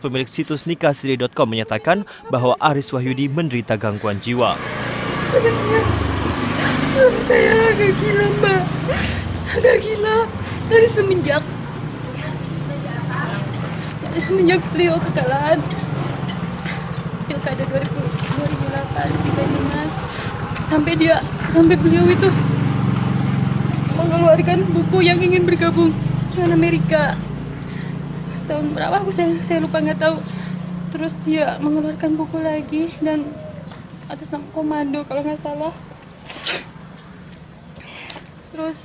Pemilik situs nikahsiri.com menyatakan bahwa Aris Wahyudi menderita gangguan jiwa. Saya agak gila, Mbak. Agak gila dari semenjak dari semenjak beliau kekalahan pilkada 2008 di Banyumas sampai dia sampai beliau itu mengeluarkan buku yang ingin bergabung dengan Amerika tahun berapa aku saya, saya lupa nggak tahu terus dia mengeluarkan buku lagi dan atas nama komando kalau nggak salah terus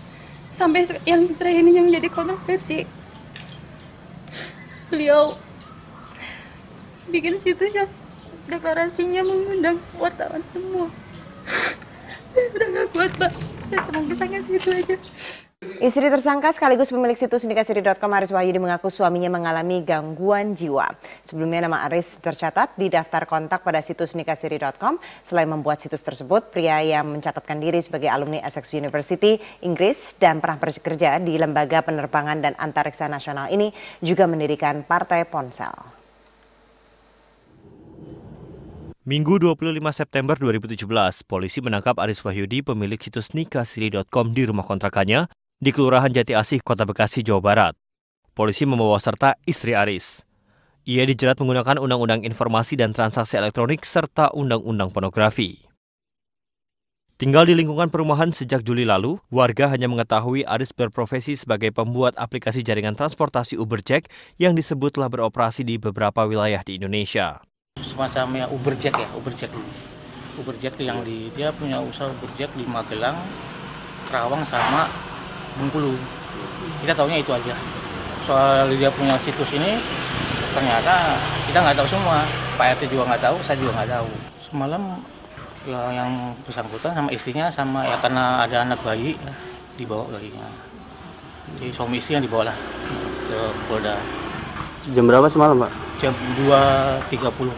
sampai yang terakhir ini yang menjadi kontroversi beliau bikin situ yang deklarasinya mengundang wartawan semua saya udah nggak kuat pak saya cuma bisa ngasih aja Istri tersangka sekaligus pemilik situs nikahsiri.com Aris Wahyudi mengaku suaminya mengalami gangguan jiwa. Sebelumnya nama Aris tercatat di daftar kontak pada situs nikahsiri.com. Selain membuat situs tersebut, pria yang mencatatkan diri sebagai alumni Essex University, Inggris dan pernah bekerja di Lembaga Penerbangan dan Antariksa Nasional ini juga mendirikan Partai Ponsel. Minggu 25 September 2017, polisi menangkap Aris Wahyudi pemilik situs nikahsiri.com di rumah kontrakannya di Kelurahan Jati Asih, Kota Bekasi, Jawa Barat. Polisi membawa serta istri Aris. Ia dijerat menggunakan Undang-Undang Informasi dan Transaksi Elektronik serta Undang-Undang Pornografi. Tinggal di lingkungan perumahan sejak Juli lalu, warga hanya mengetahui Aris berprofesi sebagai pembuat aplikasi jaringan transportasi Uber Jack yang disebut telah beroperasi di beberapa wilayah di Indonesia. Semacamnya Uber Jack ya, Uber Jack. Uber Jack yang di, dia punya usaha Uber Jack di Magelang, Karawang sama Bengkulu kita tahunya itu aja soal dia punya situs ini ternyata kita nggak tahu semua Pak RT juga nggak tahu saya juga nggak tahu semalam ya, yang bersangkutan sama istrinya sama ya karena ada anak bayi ya, dibawa bayinya jadi suami istri yang dibawa lah ke Polda jam berapa semalam pak jam 2.30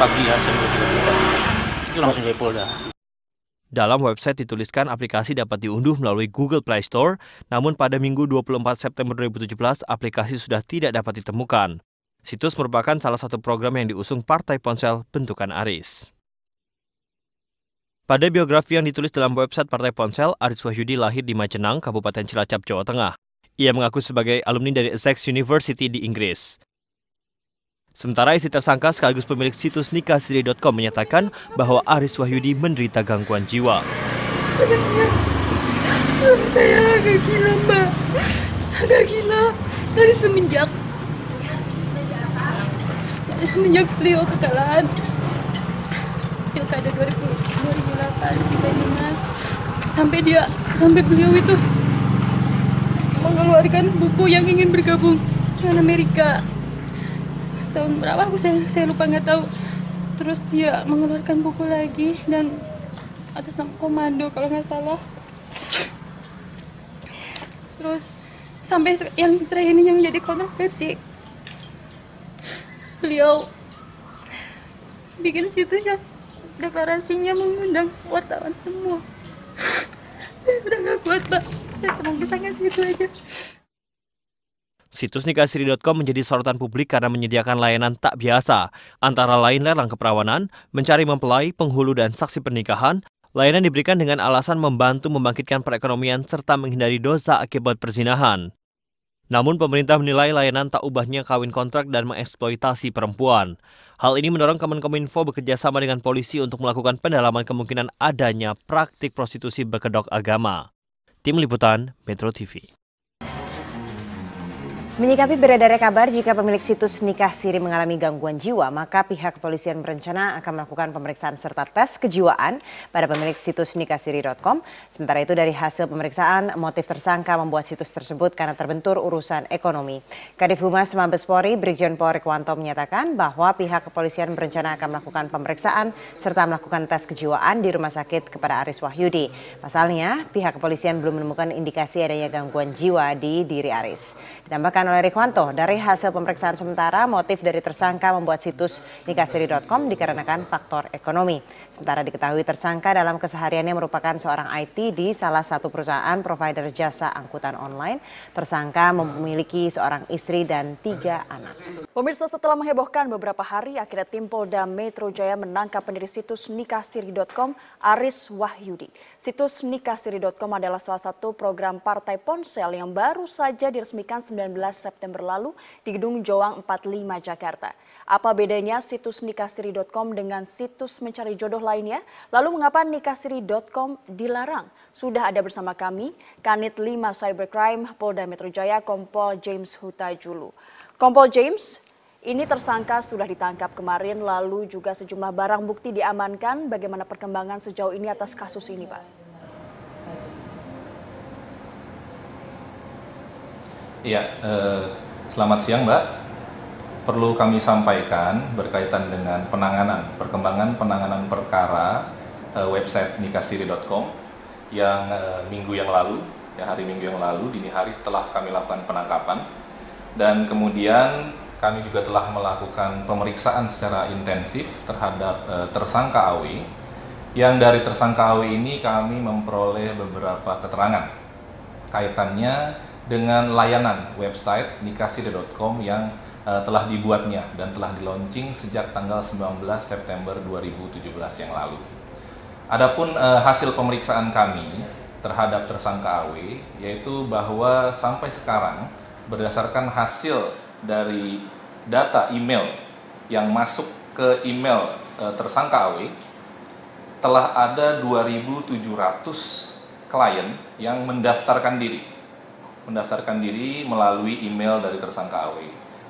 pagi ya jam 2.30 itu langsung dari Polda dalam website dituliskan aplikasi dapat diunduh melalui Google Play Store, namun pada Minggu 24 September 2017 aplikasi sudah tidak dapat ditemukan. Situs merupakan salah satu program yang diusung Partai Ponsel bentukan Aris. Pada biografi yang ditulis dalam website Partai Ponsel, Aris Wahyudi lahir di Majenang, Kabupaten Cilacap, Jawa Tengah. Ia mengaku sebagai alumni dari Essex University di Inggris. Sementara isi tersangka sekaligus pemilik situs nikahsiri.com menyatakan bahwa Aris Wahyudi menderita gangguan jiwa. Saya agak gila, Mbak. Agak gila. Dari semenjak dari semenjak beliau kekalahan pilkada 2008 di Banyumas sampai dia sampai beliau itu mengeluarkan buku yang ingin bergabung dengan Amerika tahun berapa aku saya, saya lupa nggak tahu terus dia mengeluarkan buku lagi dan atas nama komando kalau nggak salah terus sampai yang terakhir ini yang menjadi kontroversi beliau bikin situ yang deklarasinya mengundang wartawan semua saya udah gak kuat pak saya cuma bisa ngasih itu aja Situs nikahsiri.com menjadi sorotan publik karena menyediakan layanan tak biasa, antara lain lelang keperawanan, mencari mempelai, penghulu dan saksi pernikahan, Layanan diberikan dengan alasan membantu membangkitkan perekonomian serta menghindari dosa akibat perzinahan. Namun pemerintah menilai layanan tak ubahnya kawin kontrak dan mengeksploitasi perempuan. Hal ini mendorong Kemenkominfo bekerja sama dengan polisi untuk melakukan pendalaman kemungkinan adanya praktik prostitusi berkedok agama. Tim Liputan Metro TV Menyikapi beredarnya kabar jika pemilik situs nikah siri mengalami gangguan jiwa, maka pihak kepolisian berencana akan melakukan pemeriksaan serta tes kejiwaan pada pemilik situs nikahsiri.com. Sementara itu dari hasil pemeriksaan, motif tersangka membuat situs tersebut karena terbentur urusan ekonomi. Kadif Humas Mabes Polri, Brigjen Polri Kwanto menyatakan bahwa pihak kepolisian berencana akan melakukan pemeriksaan serta melakukan tes kejiwaan di rumah sakit kepada Aris Wahyudi. Pasalnya, pihak kepolisian belum menemukan indikasi adanya gangguan jiwa di diri Aris. Ditambahkan oleh Rikwanto. Dari hasil pemeriksaan sementara, motif dari tersangka membuat situs nikahsiri.com dikarenakan faktor ekonomi. Sementara diketahui tersangka dalam kesehariannya merupakan seorang IT di salah satu perusahaan provider jasa angkutan online. Tersangka memiliki seorang istri dan tiga anak. Pemirsa setelah menghebohkan beberapa hari, akhirnya tim Polda Metro Jaya menangkap pendiri situs nikahsiri.com Aris Wahyudi. Situs nikahsiri.com adalah salah satu program Partai Ponsel yang baru saja diresmikan 19 September lalu di Gedung Joang 45 Jakarta. Apa bedanya situs nikahsiri.com dengan situs mencari jodoh lainnya? Lalu mengapa nikahsiri.com dilarang? Sudah ada bersama kami Kanit 5 Cybercrime Polda Metro Jaya Kompol James Huta Julu. Kompol James, ini tersangka sudah ditangkap kemarin, lalu juga sejumlah barang bukti diamankan. Bagaimana perkembangan sejauh ini atas kasus ini, Pak? Iya, eh, selamat siang Mbak. Perlu kami sampaikan berkaitan dengan penanganan, perkembangan penanganan perkara eh, website nikasiri.com yang eh, minggu yang lalu, ya hari minggu yang lalu, dini hari setelah kami lakukan penangkapan. Dan kemudian kami juga telah melakukan pemeriksaan secara intensif terhadap eh, tersangka AW yang dari tersangka AW ini kami memperoleh beberapa keterangan kaitannya dengan layanan website nikahsiri.com yang uh, telah dibuatnya dan telah diluncing sejak tanggal 19 September 2017 yang lalu. Adapun uh, hasil pemeriksaan kami terhadap tersangka AW yaitu bahwa sampai sekarang berdasarkan hasil dari data email yang masuk ke email e, tersangka AW telah ada 2.700 klien yang mendaftarkan diri mendaftarkan diri melalui email dari tersangka AW.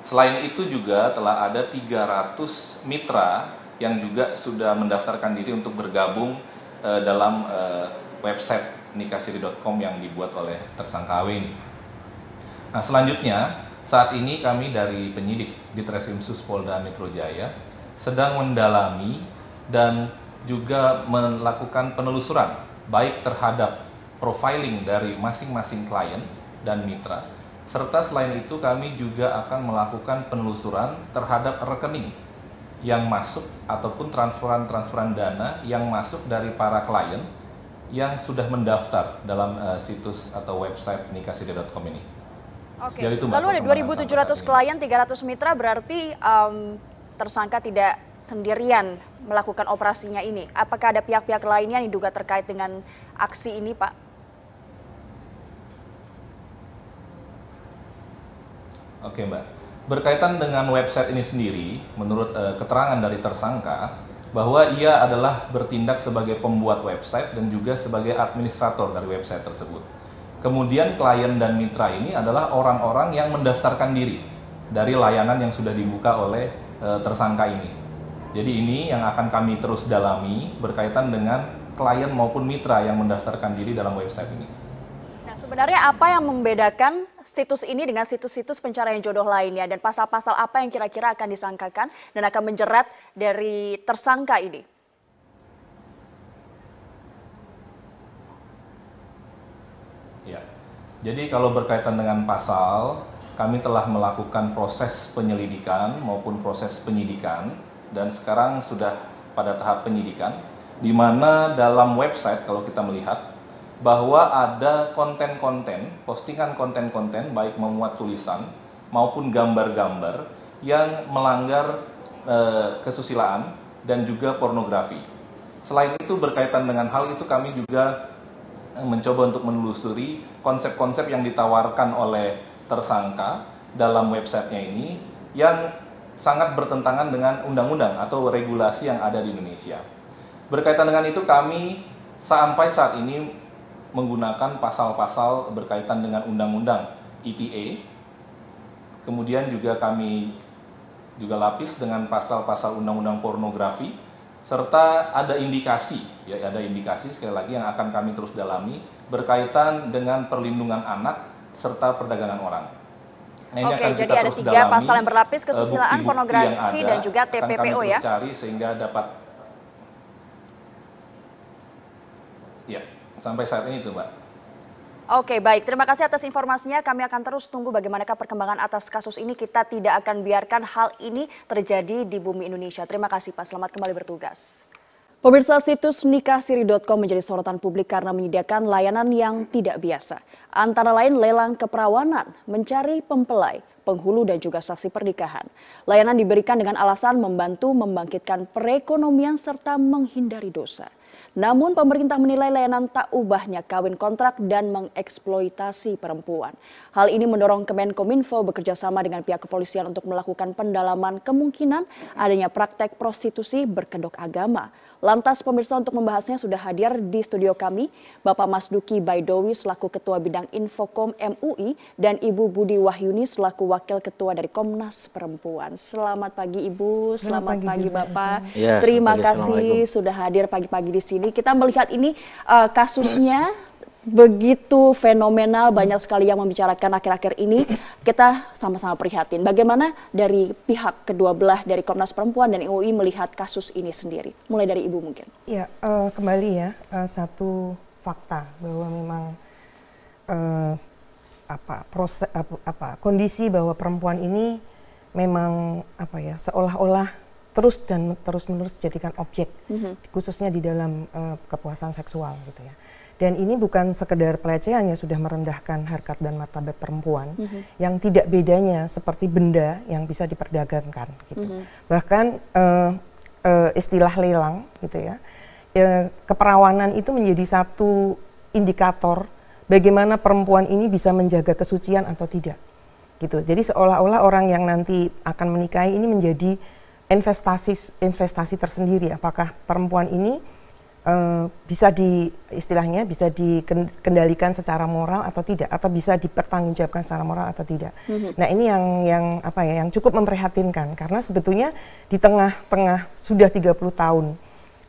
Selain itu juga telah ada 300 mitra yang juga sudah mendaftarkan diri untuk bergabung eh, dalam eh, website nikasiri.com yang dibuat oleh tersangka AW ini. Nah, selanjutnya saat ini kami dari penyidik di Sus Polda Metro Jaya sedang mendalami dan juga melakukan penelusuran baik terhadap profiling dari masing-masing klien dan mitra. Serta selain itu kami juga akan melakukan penelusuran terhadap rekening yang masuk ataupun transferan-transferan dana yang masuk dari para klien yang sudah mendaftar dalam uh, situs atau website nikahsida.com ini. Oke. Itu, Lalu ada 2.700 klien, 300 mitra berarti um, tersangka tidak sendirian melakukan operasinya ini. Apakah ada pihak-pihak lainnya yang diduga terkait dengan aksi ini, Pak? Oke Mbak, berkaitan dengan website ini sendiri, menurut uh, keterangan dari tersangka, bahwa ia adalah bertindak sebagai pembuat website dan juga sebagai administrator dari website tersebut. Kemudian klien dan mitra ini adalah orang-orang yang mendaftarkan diri dari layanan yang sudah dibuka oleh e, tersangka ini. Jadi ini yang akan kami terus dalami berkaitan dengan klien maupun mitra yang mendaftarkan diri dalam website ini. Nah, sebenarnya apa yang membedakan situs ini dengan situs-situs pencarian jodoh lainnya dan pasal-pasal apa yang kira-kira akan disangkakan dan akan menjerat dari tersangka ini? Ya. Jadi kalau berkaitan dengan pasal, kami telah melakukan proses penyelidikan maupun proses penyidikan dan sekarang sudah pada tahap penyidikan di mana dalam website kalau kita melihat bahwa ada konten-konten, postingan konten-konten baik memuat tulisan maupun gambar-gambar yang melanggar e, kesusilaan dan juga pornografi. Selain itu berkaitan dengan hal itu kami juga eh, mencoba untuk menelusuri konsep-konsep yang ditawarkan oleh tersangka dalam websitenya ini yang sangat bertentangan dengan undang-undang atau regulasi yang ada di Indonesia. Berkaitan dengan itu kami sampai saat ini menggunakan pasal-pasal berkaitan dengan undang-undang ITE, Kemudian juga kami juga lapis dengan pasal-pasal undang-undang pornografi serta ada indikasi ya ada indikasi sekali lagi yang akan kami terus dalami berkaitan dengan perlindungan anak serta perdagangan orang. Nah, Oke, jadi ada tiga dalami, pasal yang berlapis eh, kesusilaan, bukti pornografi dan juga TPPO ya. cari sehingga dapat Ya. Sampai saat ini itu, Mbak. Oke, baik. Terima kasih atas informasinya. Kami akan terus tunggu bagaimana perkembangan atas kasus ini. Kita tidak akan biarkan hal ini terjadi di bumi Indonesia. Terima kasih, Pak. Selamat kembali bertugas. Pemirsa situs nikahsiri.com menjadi sorotan publik karena menyediakan layanan yang tidak biasa. Antara lain lelang keperawanan, mencari pempelai, penghulu dan juga saksi pernikahan. Layanan diberikan dengan alasan membantu membangkitkan perekonomian serta menghindari dosa. Namun pemerintah menilai layanan tak ubahnya kawin kontrak dan mengeksploitasi perempuan. Hal ini mendorong Kemenkominfo bekerjasama dengan pihak kepolisian untuk melakukan pendalaman kemungkinan adanya praktek prostitusi berkedok agama. Lantas pemirsa untuk membahasnya sudah hadir di studio kami Bapak Mas Duki Baidowi selaku Ketua Bidang Infokom MUI dan Ibu Budi Wahyuni selaku Wakil Ketua dari Komnas Perempuan. Selamat pagi Ibu, selamat, selamat pagi, pagi Bapak. Ya, Terima kasih sudah hadir pagi-pagi di sini. Kita melihat ini uh, kasusnya begitu fenomenal banyak sekali yang membicarakan akhir-akhir ini kita sama-sama prihatin bagaimana dari pihak kedua belah dari Komnas Perempuan dan UI melihat kasus ini sendiri mulai dari ibu mungkin ya uh, kembali ya uh, satu fakta bahwa memang uh, apa proses apa, apa kondisi bahwa perempuan ini memang apa ya seolah-olah terus dan terus menerus dijadikan objek mm -hmm. khususnya di dalam uh, kepuasan seksual gitu ya dan ini bukan sekedar pelecehan yang sudah merendahkan harkat dan martabat perempuan, mm -hmm. yang tidak bedanya seperti benda yang bisa diperdagangkan. Gitu. Mm -hmm. Bahkan uh, uh, istilah lelang, gitu ya, uh, keperawanan itu menjadi satu indikator bagaimana perempuan ini bisa menjaga kesucian atau tidak. Gitu. Jadi seolah-olah orang yang nanti akan menikahi ini menjadi investasi investasi tersendiri. Apakah perempuan ini Eh, bisa di istilahnya bisa dikendalikan secara moral atau tidak atau bisa dipertanggungjawabkan secara moral atau tidak. Mm-hmm. Nah, ini yang yang apa ya yang cukup memprihatinkan karena sebetulnya di tengah-tengah sudah 30 tahun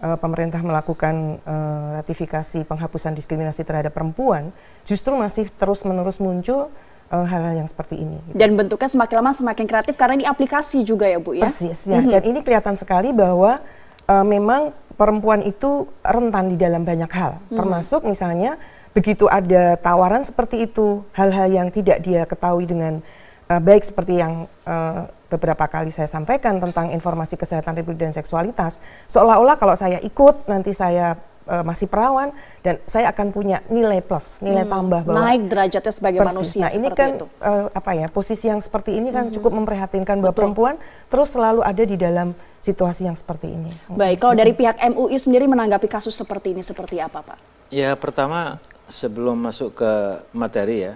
uh, pemerintah melakukan uh, ratifikasi penghapusan diskriminasi terhadap perempuan justru masih terus-menerus muncul hal-hal uh, yang seperti ini. Gitu. Dan bentuknya semakin lama semakin kreatif karena ini aplikasi juga ya Bu ya? Persis ya, mm-hmm. dan ini kelihatan sekali bahwa uh, memang perempuan itu rentan di dalam banyak hal, hmm. termasuk misalnya begitu ada tawaran seperti itu, hal-hal yang tidak dia ketahui dengan uh, baik seperti yang uh, beberapa kali saya sampaikan tentang informasi kesehatan reproduksi dan seksualitas, seolah-olah kalau saya ikut nanti saya eh, masih perawan dan saya akan punya nilai plus, nilai hmm, tambah bahwa naik derajatnya sebagai persis. manusia. Nah, ini kan itu. apa ya, posisi yang seperti ini kan hmm. cukup memprihatinkan bahwa Betul. perempuan terus selalu ada di dalam situasi yang seperti ini. Hmm. Baik, kalau hmm. dari pihak MUI sendiri menanggapi kasus seperti ini seperti apa, Pak? Ya, pertama sebelum masuk ke materi ya,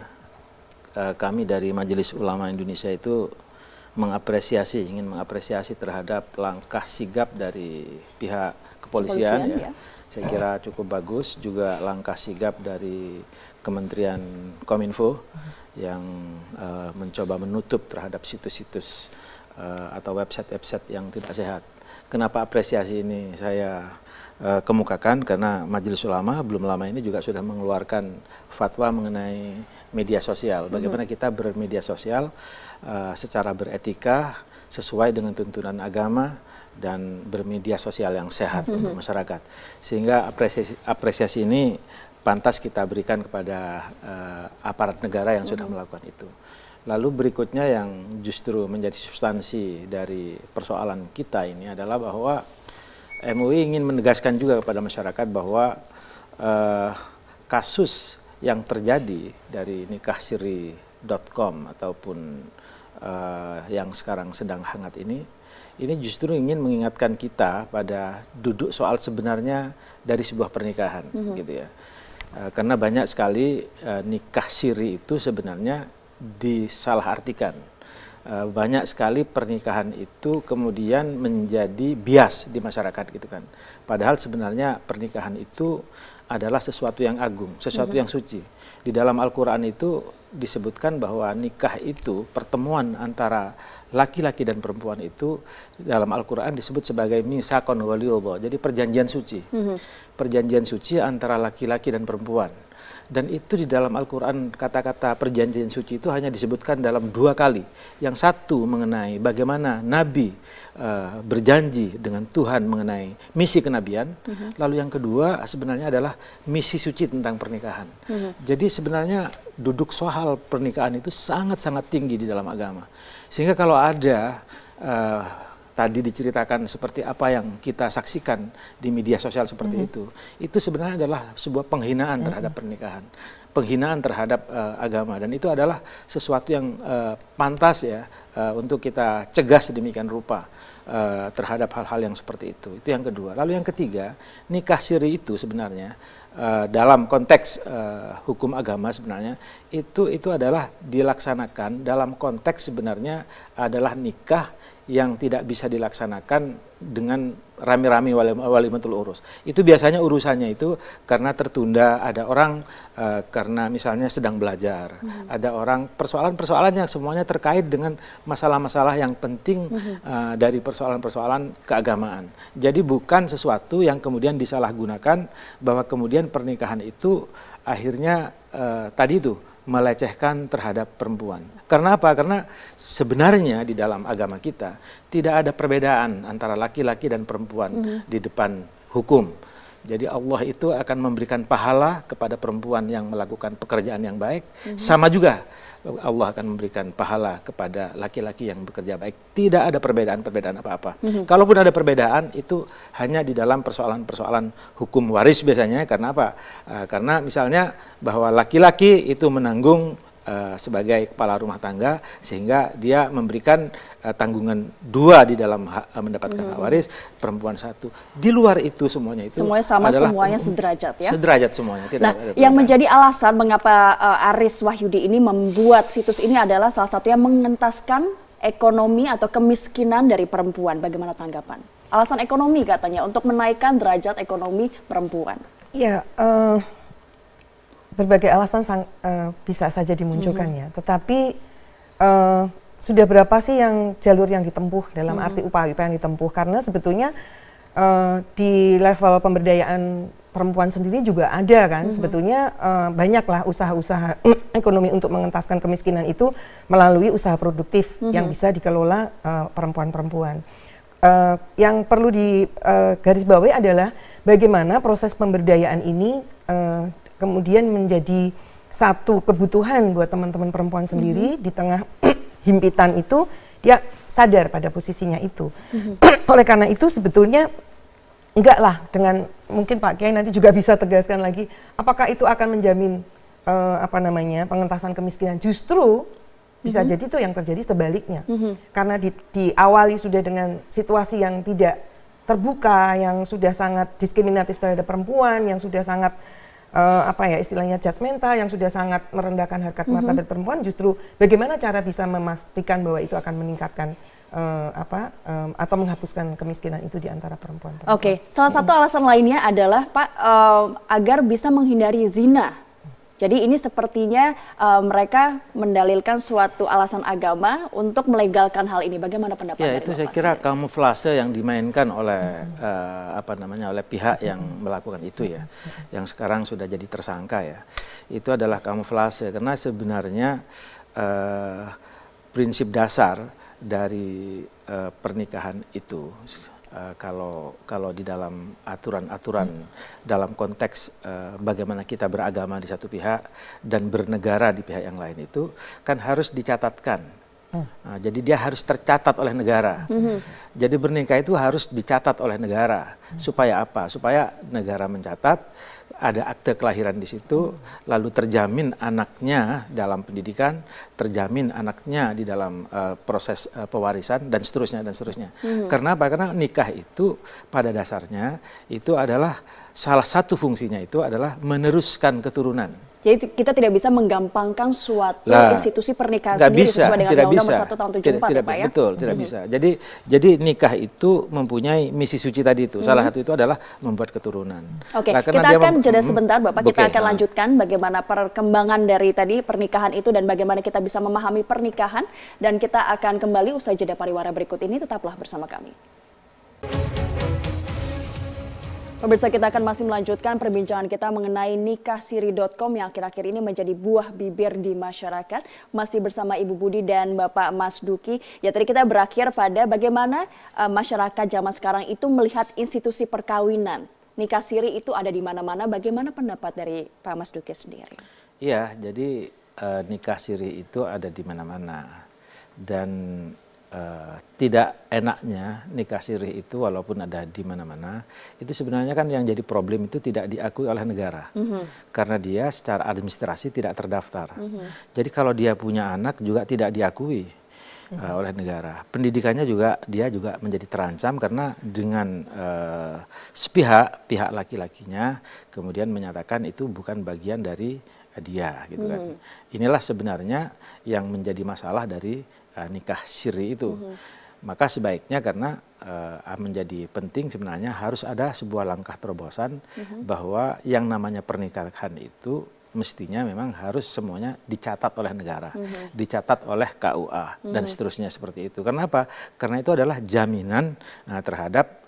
eh, kami dari Majelis Ulama Indonesia itu mengapresiasi, ingin mengapresiasi terhadap langkah sigap dari pihak kepolisian, kepolisian ya. ya. Saya kira cukup bagus juga langkah sigap dari Kementerian Kominfo hmm. yang uh, mencoba menutup terhadap situs-situs Eh, atau website-website yang tidak sehat. Kenapa apresiasi ini saya eh, kemukakan karena Majelis Ulama belum lama ini juga sudah mengeluarkan fatwa mengenai media sosial. Mhm. Bagaimana kita bermedia sosial eh, secara beretika sesuai dengan tuntunan agama dan bermedia sosial yang sehat mhm. untuk masyarakat. Sehingga apresiasi, apresiasi ini pantas kita berikan kepada uh, aparat negara yang sudah mhm. melakukan itu. Lalu berikutnya yang justru menjadi substansi dari persoalan kita ini adalah bahwa MUI ingin menegaskan juga kepada masyarakat bahwa eh, kasus yang terjadi dari nikahsiri.com ataupun eh, yang sekarang sedang hangat ini ini justru ingin mengingatkan kita pada duduk soal sebenarnya dari sebuah pernikahan mm -hmm. gitu ya. Eh, karena banyak sekali eh, nikah siri itu sebenarnya disalahartikan. Eh, banyak sekali pernikahan itu kemudian menjadi bias di masyarakat gitu kan. Padahal sebenarnya pernikahan itu adalah sesuatu yang agung, sesuatu mhm. yang suci. Di dalam Al-Quran itu disebutkan bahwa nikah itu pertemuan antara laki-laki dan perempuan itu dalam Al-Quran disebut sebagai misakon waliullah. jadi perjanjian suci. Mhm. Perjanjian suci antara laki-laki dan perempuan dan itu di dalam Al-Quran kata-kata perjanjian suci itu hanya disebutkan dalam dua kali yang satu mengenai bagaimana Nabi uh, berjanji dengan Tuhan mengenai misi kenabian uh-huh. lalu yang kedua sebenarnya adalah misi suci tentang pernikahan uh-huh. jadi sebenarnya duduk soal pernikahan itu sangat-sangat tinggi di dalam agama sehingga kalau ada uh, tadi diceritakan seperti apa yang kita saksikan di media sosial seperti mm -hmm. itu, itu sebenarnya adalah sebuah penghinaan mm -hmm. terhadap pernikahan, penghinaan terhadap uh, agama dan itu adalah sesuatu yang uh, pantas ya uh, untuk kita cegah sedemikian rupa uh, terhadap hal-hal yang seperti itu. Itu yang kedua. Lalu yang ketiga, nikah siri itu sebenarnya Uh, dalam konteks uh, hukum agama sebenarnya itu itu adalah dilaksanakan dalam konteks sebenarnya adalah nikah yang tidak bisa dilaksanakan dengan rame-rame wali, wali mentul urus. Itu biasanya urusannya itu karena tertunda, ada orang uh, karena misalnya sedang belajar, mm hmm. ada orang persoalan-persoalan yang semuanya terkait dengan masalah-masalah yang penting mm hmm. uh, dari persoalan-persoalan keagamaan. Jadi bukan sesuatu yang kemudian disalahgunakan bahwa kemudian pernikahan itu akhirnya uh, tadi itu melecehkan terhadap perempuan. Karena apa? Karena sebenarnya di dalam agama kita tidak ada perbedaan antara laki-laki dan perempuan mm di depan hukum. Jadi Allah itu akan memberikan pahala kepada perempuan yang melakukan pekerjaan yang baik, mm sama juga Allah akan memberikan pahala kepada laki-laki yang bekerja baik. Tidak ada perbedaan-perbedaan apa-apa. Mm -hmm. Kalaupun ada perbedaan itu hanya di dalam persoalan-persoalan hukum waris biasanya karena apa? Uh, karena misalnya bahwa laki-laki itu menanggung Eh, sebagai kepala rumah tangga sehingga dia memberikan uh, tanggungan dua di dalam ha eh, mendapatkan hmm. waris perempuan satu di luar itu semuanya itu semuanya sama adalah semuanya sederajat ya sederajat semuanya tidak nah ada yang menjadi alasan mengapa uh, Aris Wahyudi ini membuat situs ini adalah salah satu yang mengentaskan ekonomi atau kemiskinan dari perempuan bagaimana tanggapan alasan ekonomi katanya untuk menaikkan derajat ekonomi perempuan ya uh berbagai alasan sang, uh, bisa saja dimunculkan -hmm. ya. Tetapi uh, sudah berapa sih yang jalur yang ditempuh dalam -hmm. arti upaya-upaya yang ditempuh? Karena sebetulnya uh, di level pemberdayaan perempuan sendiri juga ada kan. -hmm. Sebetulnya uh, banyaklah usaha-usaha ekonomi untuk mengentaskan kemiskinan itu melalui usaha produktif -hmm. yang bisa dikelola perempuan-perempuan. Uh, uh, yang perlu digarisbawahi uh, adalah bagaimana proses pemberdayaan ini uh, kemudian menjadi satu kebutuhan buat teman-teman perempuan mhm. sendiri mm -hmm. di tengah himpitan itu dia sadar pada posisinya itu. Mm -hmm. Oleh karena itu sebetulnya enggak lah dengan mungkin Pak Kiai nanti juga bisa tegaskan lagi apakah itu akan menjamin uh, apa namanya pengentasan kemiskinan justru bisa mm -hmm. jadi itu yang terjadi sebaliknya mm -hmm. karena di, diawali sudah dengan situasi yang tidak terbuka yang sudah sangat diskriminatif terhadap perempuan yang sudah sangat uh, apa ya istilahnya jas mental yang sudah sangat merendahkan harkat martabat mm-hmm. perempuan justru bagaimana cara bisa memastikan bahwa itu akan meningkatkan uh, apa um, atau menghapuskan kemiskinan itu di antara perempuan. Oke, okay. salah satu mm-hmm. alasan lainnya adalah Pak uh, agar bisa menghindari zina jadi ini sepertinya uh, mereka mendalilkan suatu alasan agama untuk melegalkan hal ini. Bagaimana pendapat ya, dari itu Bapak saya kira sendiri? kamuflase yang dimainkan oleh hmm. uh, apa namanya oleh pihak yang melakukan itu ya, yang sekarang sudah jadi tersangka ya. Itu adalah kamuflase karena sebenarnya uh, prinsip dasar dari uh, pernikahan itu Eh, kalau kalau di dalam aturan-aturan hmm. dalam konteks uh, bagaimana kita beragama di satu pihak dan bernegara di pihak yang lain itu kan harus dicatatkan Nah, jadi dia harus tercatat oleh negara. Mm-hmm. Jadi bernikah itu harus dicatat oleh negara. Mm-hmm. Supaya apa? Supaya negara mencatat ada akte kelahiran di situ, mm-hmm. lalu terjamin anaknya dalam pendidikan, terjamin anaknya di dalam uh, proses uh, pewarisan dan seterusnya dan seterusnya. Mm-hmm. Karena apa? Karena nikah itu pada dasarnya itu adalah salah satu fungsinya itu adalah meneruskan keturunan. Jadi kita tidak bisa menggampangkan suatu nah, institusi pernikahan sendiri bisa, sesuai dengan Undang-Undang Nomor 1 Tahun 74 tidak, ya, tidak, ya, Pak ya. Betul, tidak -hmm. bisa. Jadi jadi nikah itu mempunyai misi suci tadi itu. Salah -hmm. Salah satu itu adalah membuat keturunan. Oke, okay. kita akan jeda sebentar Bapak, okay. kita akan lanjutkan bagaimana perkembangan dari tadi pernikahan itu dan bagaimana kita bisa memahami pernikahan dan kita akan kembali usai jeda pariwara berikut ini tetaplah bersama kami. Pemirsa kita akan masih melanjutkan perbincangan kita mengenai nikahsiri.com yang akhir-akhir ini menjadi buah bibir di masyarakat. Masih bersama Ibu Budi dan Bapak Mas Duki. Ya tadi kita berakhir pada bagaimana uh, masyarakat zaman sekarang itu melihat institusi perkawinan. nikah siri itu ada di mana-mana. Bagaimana pendapat dari Pak Mas Duki sendiri? Iya, jadi uh, eh, siri itu ada di mana-mana. Dan Eh, tidak enaknya nikah sirih itu walaupun ada di mana-mana itu sebenarnya kan yang jadi problem itu tidak diakui oleh negara mm -hmm. karena dia secara administrasi tidak terdaftar mm -hmm. jadi kalau dia punya anak juga tidak diakui mm -hmm. uh, oleh negara pendidikannya juga dia juga menjadi terancam karena dengan uh, sepihak pihak laki-lakinya kemudian menyatakan itu bukan bagian dari dia gitu kan. Mhm. Inilah sebenarnya yang menjadi masalah dari Eh, nikah siri itu. Mm -hmm. Maka sebaiknya karena uh, menjadi penting sebenarnya harus ada sebuah langkah terobosan mm -hmm. bahwa yang namanya pernikahan itu mestinya memang harus semuanya dicatat oleh negara, mm -hmm. dicatat oleh KUA mm -hmm. dan mhm. seterusnya seperti itu. Kenapa? Karena itu adalah jaminan uh, terhadap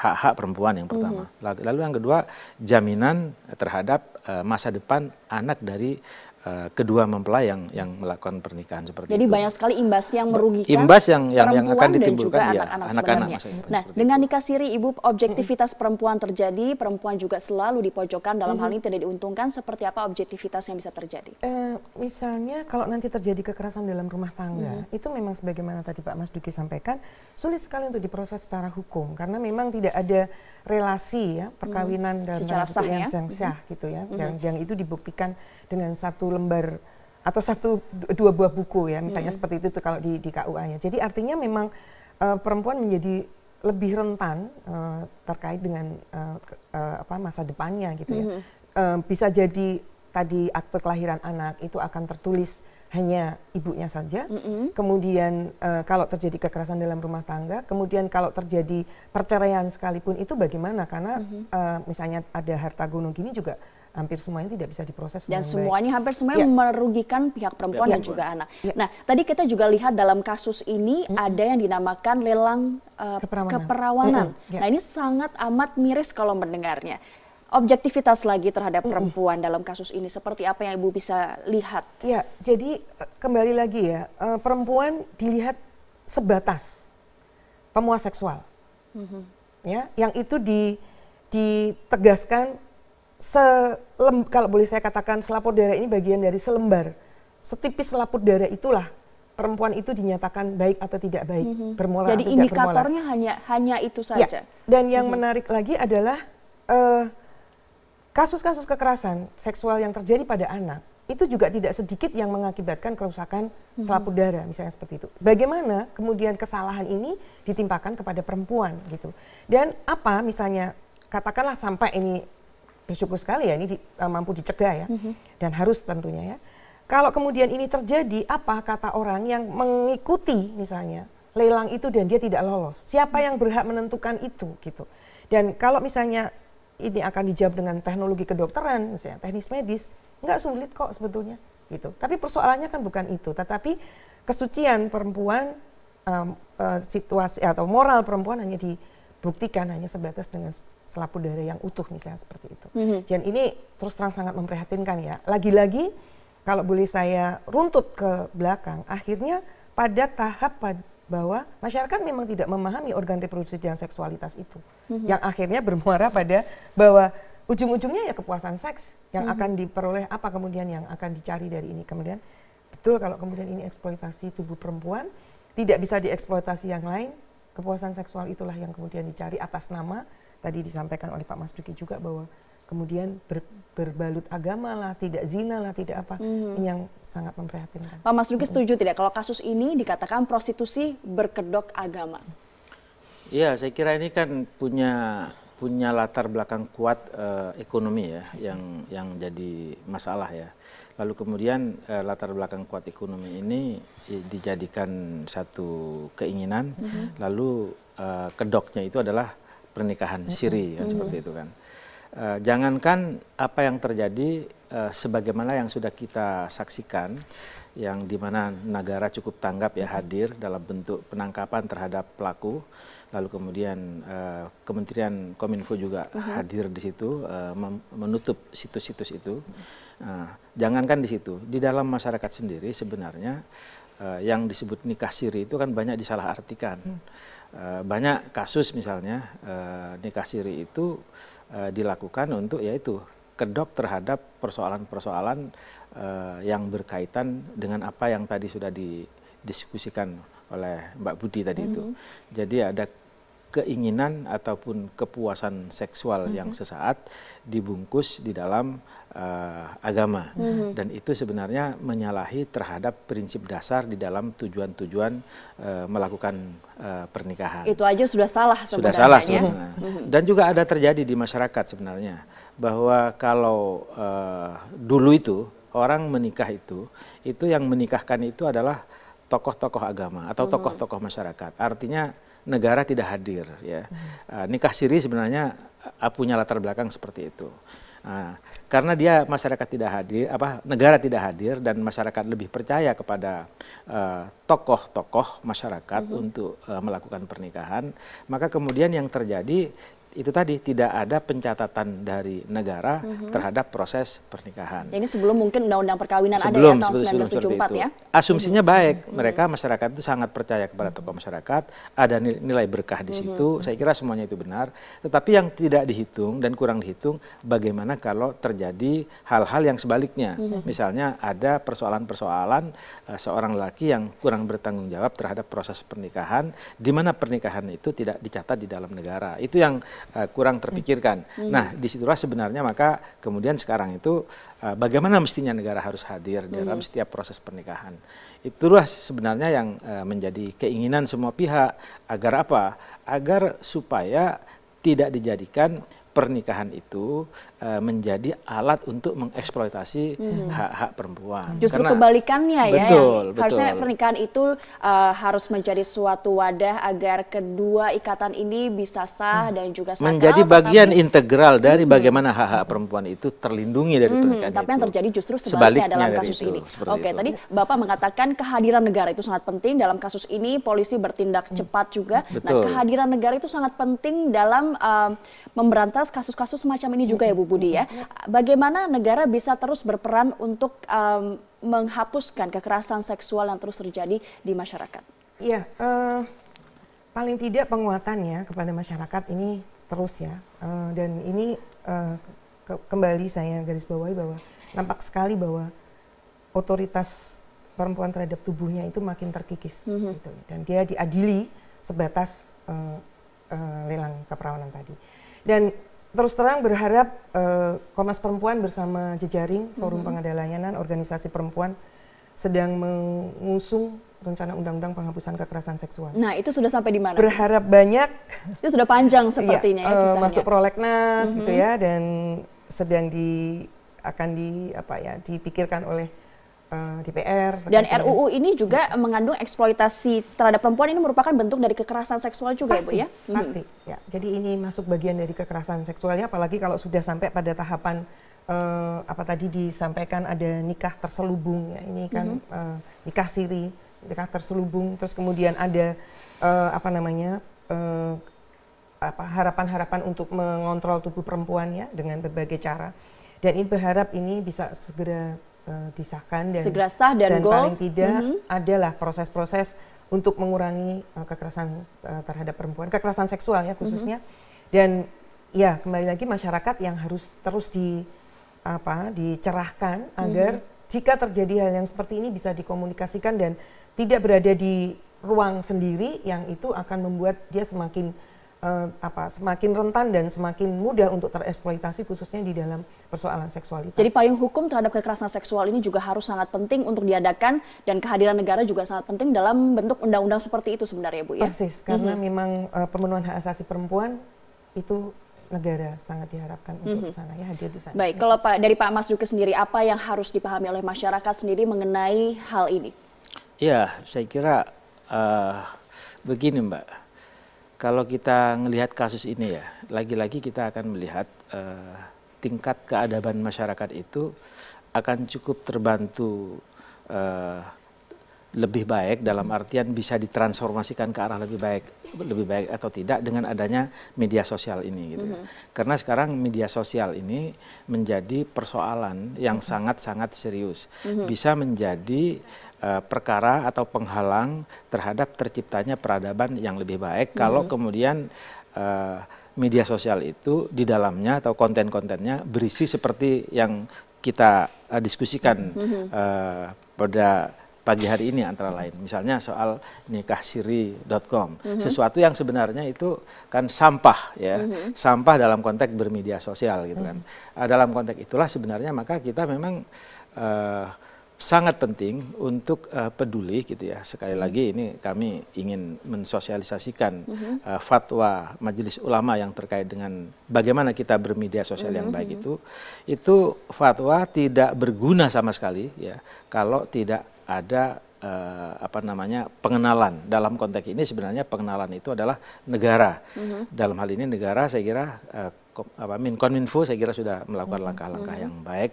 hak-hak uh, perempuan yang pertama. Mm -hmm. Lalu yang kedua jaminan terhadap uh, masa depan anak dari Eh, kedua mempelai yang yang melakukan pernikahan seperti Jadi itu. Jadi banyak sekali imbas yang merugikan imbas yang yang, yang akan ditimbulkan dan juga iya, anak-anak ya, sebenarnya. Anak -anak, nah, dengan nikah siri ibu objektivitas perempuan terjadi, perempuan juga selalu dipojokkan dalam hal ini tidak diuntungkan. Seperti apa objektivitas yang bisa terjadi? Eh, misalnya kalau nanti terjadi kekerasan dalam rumah tangga, hmm. itu memang sebagaimana tadi Pak Mas Duki sampaikan, sulit sekali untuk diproses secara hukum karena memang tidak ada relasi ya perkawinan hmm. dalam Secara sah, yang, ya? yang sah hmm. gitu ya hmm. yang yang itu dibuktikan dengan satu lembar atau satu dua buah buku ya misalnya hmm. seperti itu tuh kalau di di KUA-nya. Jadi artinya memang uh, perempuan menjadi lebih rentan uh, terkait dengan uh, uh, apa masa depannya gitu ya. Uh, bisa jadi tadi akte kelahiran anak itu akan tertulis hanya ibunya saja. Mm-hmm. Kemudian uh, kalau terjadi kekerasan dalam rumah tangga, kemudian kalau terjadi perceraian sekalipun itu bagaimana? Karena mm-hmm. uh, misalnya ada harta gunung gini juga hampir semuanya tidak bisa diproses dan semuanya baik. hampir semuanya ya. merugikan pihak perempuan ya. dan juga anak. Ya. Nah, tadi kita juga lihat dalam kasus ini hmm. ada yang dinamakan lelang uh, eh, keperawanan. keperawanan. Hmm. Ya. Nah, ini sangat amat miris kalau mendengarnya objektivitas lagi terhadap perempuan mm -hmm. dalam kasus ini seperti apa yang ibu bisa lihat? Ya, jadi eh, kembali lagi ya eh, perempuan dilihat sebatas pemuas seksual, mm -hmm. ya, yang itu di, ditegaskan selem, kalau boleh saya katakan selaput darah ini bagian dari selembar, setipis selaput darah itulah perempuan itu dinyatakan baik atau tidak baik, mm -hmm. bermula Jadi atau tidak indikatornya hanya hanya itu ya, saja. Ya, dan yang mm -hmm. menarik lagi adalah uh, kasus-kasus kekerasan seksual yang terjadi pada anak itu juga tidak sedikit yang mengakibatkan kerusakan hmm. selaput darah misalnya seperti itu. Bagaimana kemudian kesalahan ini ditimpakan kepada perempuan gitu. Dan apa misalnya katakanlah sampai ini bersyukur sekali ya ini di, uh, mampu dicegah ya hmm. dan harus tentunya ya. Kalau kemudian ini terjadi apa kata orang yang mengikuti misalnya lelang itu dan dia tidak lolos. Siapa hmm. yang berhak menentukan itu gitu. Dan kalau misalnya ini akan dijawab dengan teknologi kedokteran, misalnya teknis medis, nggak sulit kok sebetulnya gitu. Tapi persoalannya kan bukan itu, tetapi kesucian perempuan um, uh, situasi atau moral perempuan hanya dibuktikan hanya sebatas dengan selaput dari yang utuh misalnya seperti itu. Mm -hmm. Dan ini terus terang sangat memprihatinkan ya. Lagi-lagi kalau boleh saya runtut ke belakang, akhirnya pada tahap pada bahwa masyarakat memang tidak memahami organ reproduksi dan seksualitas itu mm-hmm. yang akhirnya bermuara pada bahwa ujung-ujungnya ya kepuasan seks yang mm-hmm. akan diperoleh apa kemudian yang akan dicari dari ini kemudian betul kalau kemudian ini eksploitasi tubuh perempuan tidak bisa dieksploitasi yang lain kepuasan seksual itulah yang kemudian dicari atas nama tadi disampaikan oleh Pak Mas Duki juga bahwa kemudian ber, berbalut agama lah, tidak zina lah, tidak apa hmm. yang sangat memprihatinkan. Pak Mas Luki hmm. setuju tidak kalau kasus ini dikatakan prostitusi berkedok agama? Ya, saya kira ini kan punya punya latar belakang kuat uh, ekonomi ya yang yang jadi masalah ya. Lalu kemudian uh, latar belakang kuat ekonomi ini dijadikan satu keinginan. Mm -hmm. Lalu uh, kedoknya itu adalah pernikahan mhm. siri mm -hmm. seperti itu kan uh, jangankan apa yang terjadi uh, sebagaimana yang sudah kita saksikan yang di mana negara cukup tanggap ya hadir dalam bentuk penangkapan terhadap pelaku lalu kemudian uh, Kementerian Kominfo juga uh mhm. -huh. hadir di situ uh, menutup situs-situs itu uh, jangankan di situ di dalam masyarakat sendiri sebenarnya uh, yang disebut nikah siri itu kan banyak disalahartikan uh, banyak kasus misalnya uh, nikah siri itu E, dilakukan untuk yaitu kedok terhadap persoalan-persoalan e, yang berkaitan dengan apa yang tadi sudah didiskusikan oleh Mbak Budi tadi mm -hmm. itu. Mhm. Jadi ada keinginan ataupun kepuasan seksual mm -hmm. yang mhm. sesaat dibungkus di dalam uh, agama mm -hmm. dan itu sebenarnya menyalahi terhadap prinsip dasar di dalam tujuan-tujuan uh, melakukan uh, pernikahan. Itu aja sudah salah sebenarnya. Sudah salah ya. sebenarnya. Mm -hmm. Dan juga ada terjadi di masyarakat sebenarnya bahwa kalau uh, dulu itu orang menikah itu itu yang menikahkan itu adalah tokoh-tokoh agama atau mhm. tokoh-tokoh masyarakat. Artinya negara tidak hadir ya. Uh, nikah siri sebenarnya ah, punya latar belakang seperti itu. uh, karena dia masyarakat tidak hadir, apa negara tidak hadir dan masyarakat lebih percaya kepada tokoh-tokoh uh, masyarakat -hmm. untuk uh, melakukan pernikahan, maka kemudian yang terjadi itu tadi tidak ada pencatatan dari negara mm-hmm. terhadap proses pernikahan. Ini sebelum mungkin undang-undang perkawinan sebelum, ada ya tahun sebelum, 1974 ya. Asumsinya mm-hmm. baik, mhm. mereka masyarakat itu sangat percaya kepada mhm. tokoh masyarakat, ada nilai berkah di mhm. situ. Mm-hmm. Saya kira semuanya itu benar, tetapi yang tidak dihitung dan kurang dihitung bagaimana kalau terjadi hal-hal yang sebaliknya. Mm-hmm. Misalnya ada persoalan-persoalan uh, seorang lelaki yang kurang bertanggung jawab terhadap proses pernikahan di mana pernikahan itu tidak dicatat di dalam negara. Itu yang uh, kurang terpikirkan. Hmm. Nah, disitulah sebenarnya maka kemudian sekarang itu uh, bagaimana mestinya negara harus hadir hmm. dalam iya. setiap proses pernikahan. Itulah sebenarnya yang uh, menjadi keinginan semua pihak agar apa? Agar supaya tidak dijadikan pernikahan itu e, menjadi alat untuk mengeksploitasi hmm. hak-hak hmm. perempuan. Justru Karena, kebalikannya ya, betul, ya. Betul, Harusnya pernikahan itu e, harus menjadi suatu wadah agar kedua ikatan ini bisa sah hmm. dan juga sakral. Menjadi bagian tetapi, integral dari hmm. bagaimana hak-hak perempuan itu terlindungi dari hmm, pernikahan Tapi itu. yang terjadi justru sebaliknya, sebaliknya dalam kasus itu, ini. Oke, itu. tadi Bapak mengatakan kehadiran negara itu sangat penting dalam kasus ini polisi bertindak hmm. cepat juga. Nah, betul. Nah, kehadiran negara itu sangat penting dalam e, memberantas atas kasus-kasus semacam ini juga ya Bu Budi ya. Bagaimana negara bisa terus berperan untuk um, menghapuskan kekerasan seksual yang terus terjadi di masyarakat? Iya, uh, paling tidak penguatannya kepada masyarakat ini terus ya. Uh, dan ini uh, ke kembali saya garis bawahi bahwa nampak sekali bahwa otoritas perempuan terhadap tubuhnya itu makin terkikis mm -hmm. gitu dan dia diadili sebatas uh, uh, lelang keperawanan tadi dan terus terang berharap uh, Komnas Perempuan bersama jejaring Forum mm -hmm. Pengadilan Layanan Organisasi Perempuan sedang mengusung rencana undang-undang penghapusan kekerasan seksual. Nah, itu sudah sampai di mana? Berharap banyak. Itu sudah panjang iya, sepertinya ya. ya, uh, masuk prolegnas mm -hmm. gitu mm-hmm. ya dan sedang di akan di apa ya dipikirkan oleh Eh, DPR. Dan RUU ini juga ya. mengandung eksploitasi terhadap perempuan ini merupakan bentuk dari kekerasan seksual juga ya, pasti, ya Bu hmm. ya? Pasti, hmm. ya. Jadi ini masuk bagian dari kekerasan seksualnya apalagi kalau sudah sampai pada tahapan uh, apa tadi disampaikan ada nikah terselubung ya ini kan hmm uh, nikah siri, nikah terselubung terus kemudian ada uh, apa namanya uh, harapan-harapan untuk mengontrol tubuh perempuan ya dengan berbagai cara. Dan ini berharap ini bisa segera uh, disahkan dan segera sah dan, dan paling tidak mm -hmm. adalah proses-proses untuk mengurangi uh, kekerasan uh, terhadap perempuan, kekerasan seksual ya mhm. khususnya. Mm -hmm. Dan ya kembali lagi masyarakat yang harus terus di apa dicerahkan agar mm -hmm. jika terjadi hal yang seperti ini bisa dikomunikasikan dan tidak berada di ruang sendiri yang itu akan membuat dia semakin uh, apa semakin rentan dan semakin mudah untuk tereksploitasi khususnya di dalam persoalan seksualitas. Jadi payung hukum terhadap kekerasan seksual ini juga harus sangat penting untuk diadakan dan kehadiran negara juga sangat penting dalam bentuk undang-undang seperti itu sebenarnya Bu ya. Persis karena mm -hmm. memang uh, pemenuhan hak asasi perempuan itu negara sangat diharapkan untuk mm -hmm. sana ya hadir di sana. Baik, kalau Pak dari Pak Mas Duke sendiri apa yang harus dipahami oleh masyarakat sendiri mengenai hal ini? Ya, saya kira uh, begini Mbak kalau kita melihat kasus ini ya, lagi-lagi kita akan melihat uh, tingkat keadaban masyarakat itu akan cukup terbantu uh, lebih baik dalam artian bisa ditransformasikan ke arah lebih baik lebih baik atau tidak dengan adanya media sosial ini gitu mm -hmm. karena sekarang media sosial ini menjadi persoalan yang sangat-sangat mm -hmm. serius mm -hmm. bisa menjadi Eh, perkara atau penghalang terhadap terciptanya peradaban yang lebih baik kalau hmm. kemudian eh, media sosial itu di dalamnya atau konten-kontennya berisi seperti yang kita eh, diskusikan hmm. pada pagi hari ini antara lain misalnya soal nikahsiri.com mm-hmm. sesuatu yang sebenarnya itu kan sampah ya mm-hmm. sampah dalam konteks bermedia sosial gitu kan mm-hmm. dalam konteks itulah sebenarnya maka kita memang uh, sangat penting untuk uh, peduli gitu ya. Sekali hmm. lagi ini kami ingin mensosialisasikan -hmm. uh, fatwa majelis ulama yang terkait dengan bagaimana kita bermedia sosial -hmm. yang baik itu. Itu fatwa tidak berguna sama sekali ya kalau tidak ada uh, apa namanya pengenalan dalam konteks ini sebenarnya pengenalan itu adalah negara -hmm. dalam hal ini negara saya kira uh, apa Minkominfo saya kira sudah melakukan hmm. langkah-langkah -hmm. yang baik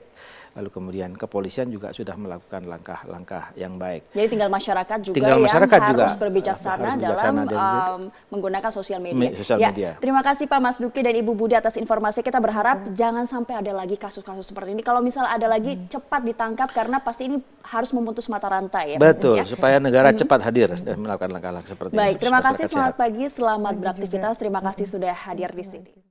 lalu kemudian kepolisian juga sudah melakukan langkah-langkah yang baik. Jadi tinggal masyarakat juga tinggal yang masyarakat yang juga harus berbijaksana, harus berbijaksana dalam um, menggunakan sosial media. Sosial ya, media. Terima kasih Pak Mas Duki dan Ibu Budi atas informasi. Kita berharap hmm. jangan sampai ada lagi kasus-kasus seperti ini. Kalau misal ada lagi hmm. cepat ditangkap karena pasti ini harus memutus mata rantai ya. Betul, ya? supaya negara hmm. cepat hadir dan melakukan langkah-langkah seperti baik, ini. Baik, terima kasih. Selamat pagi, selamat beraktivitas. Terima kasih hmm. sudah hadir di sini.